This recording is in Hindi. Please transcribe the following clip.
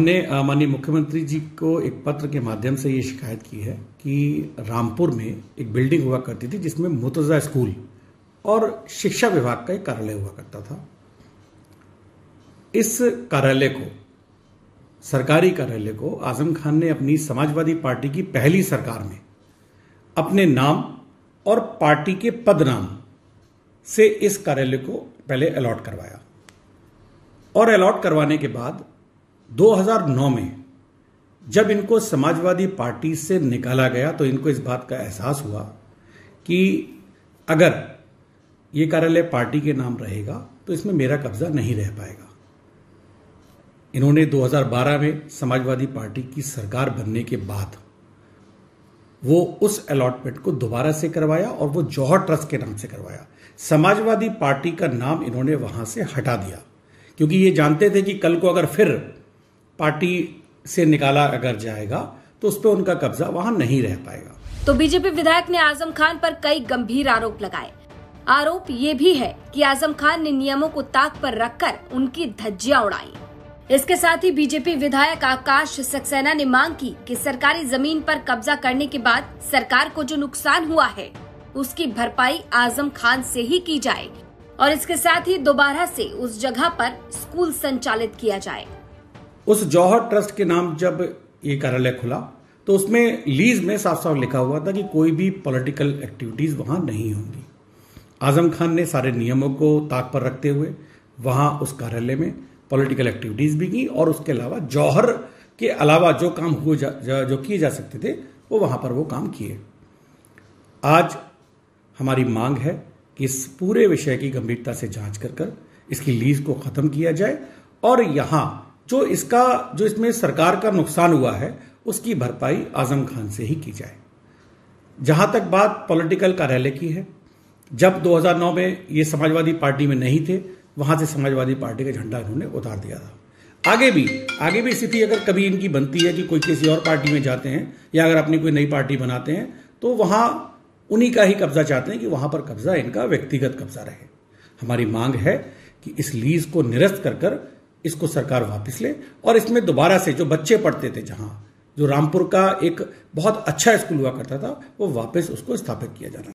हमने माननीय मुख्यमंत्री जी को एक पत्र के माध्यम से ये शिकायत की है कि रामपुर में एक बिल्डिंग हुआ करती थी जिसमें मुतजा स्कूल और शिक्षा विभाग का एक कार्यालय हुआ करता था इस कार्यालय को सरकारी कार्यालय को आजम खान ने अपनी समाजवादी पार्टी की पहली सरकार में अपने नाम और पार्टी के पद नाम से इस कार्यालय को पहले अलॉट करवाया और अलॉट करवाने के बाद 2009 में जब इनको समाजवादी पार्टी से निकाला गया तो इनको इस बात का एहसास हुआ कि अगर ये कार्यालय पार्टी के नाम रहेगा तो इसमें मेरा कब्जा नहीं रह पाएगा इन्होंने 2012 में समाजवादी पार्टी की सरकार बनने के बाद वो उस अलॉटमेंट को दोबारा से करवाया और वो जौहर ट्रस्ट के नाम से करवाया समाजवादी पार्टी का नाम इन्होंने वहां से हटा दिया क्योंकि ये जानते थे कि कल को अगर फिर पार्टी से निकाला अगर जाएगा तो उस पर उनका कब्जा वहाँ नहीं रह पाएगा तो बीजेपी विधायक ने आजम खान पर कई गंभीर आरोप लगाए आरोप ये भी है कि आजम खान ने नियमों को ताक पर रखकर उनकी धज्जियां उड़ाई इसके साथ ही बीजेपी विधायक आकाश सक्सेना ने मांग की कि सरकारी जमीन पर कब्जा करने के बाद सरकार को जो नुकसान हुआ है उसकी भरपाई आजम खान से ही की जाए और इसके साथ ही दोबारा से उस जगह पर स्कूल संचालित किया जाए उस जौहर ट्रस्ट के नाम जब ये कार्यालय खुला तो उसमें लीज में साफ साफ लिखा हुआ था कि कोई भी पॉलिटिकल एक्टिविटीज़ वहां नहीं होंगी आजम खान ने सारे नियमों को ताक पर रखते हुए वहां उस कार्यालय में पॉलिटिकल एक्टिविटीज़ भी की और उसके अलावा जौहर के अलावा जो काम हुए जो किए जा सकते थे वो वहां पर वो काम किए आज हमारी मांग है कि इस पूरे विषय की गंभीरता से जांच कर कर इसकी लीज को ख़त्म किया जाए और यहां जो इसका जो इसमें सरकार का नुकसान हुआ है उसकी भरपाई आजम खान से ही की जाए जहां तक बात पॉलिटिकल कार्यालय की है जब 2009 में ये समाजवादी पार्टी में नहीं थे वहां से समाजवादी पार्टी का झंडा इन्होंने उतार दिया था आगे भी आगे भी स्थिति अगर कभी इनकी बनती है कि कोई किसी और पार्टी में जाते हैं या अगर अपनी कोई नई पार्टी बनाते हैं तो वहां उन्हीं का ही कब्जा चाहते हैं कि वहां पर कब्जा इनका व्यक्तिगत कब्जा रहे हमारी मांग है कि इस लीज को निरस्त कर कर इसको सरकार वापस ले और इसमें दोबारा से जो बच्चे पढ़ते थे जहां जो रामपुर का एक बहुत अच्छा स्कूल हुआ करता था वो वापस उसको स्थापित किया जाना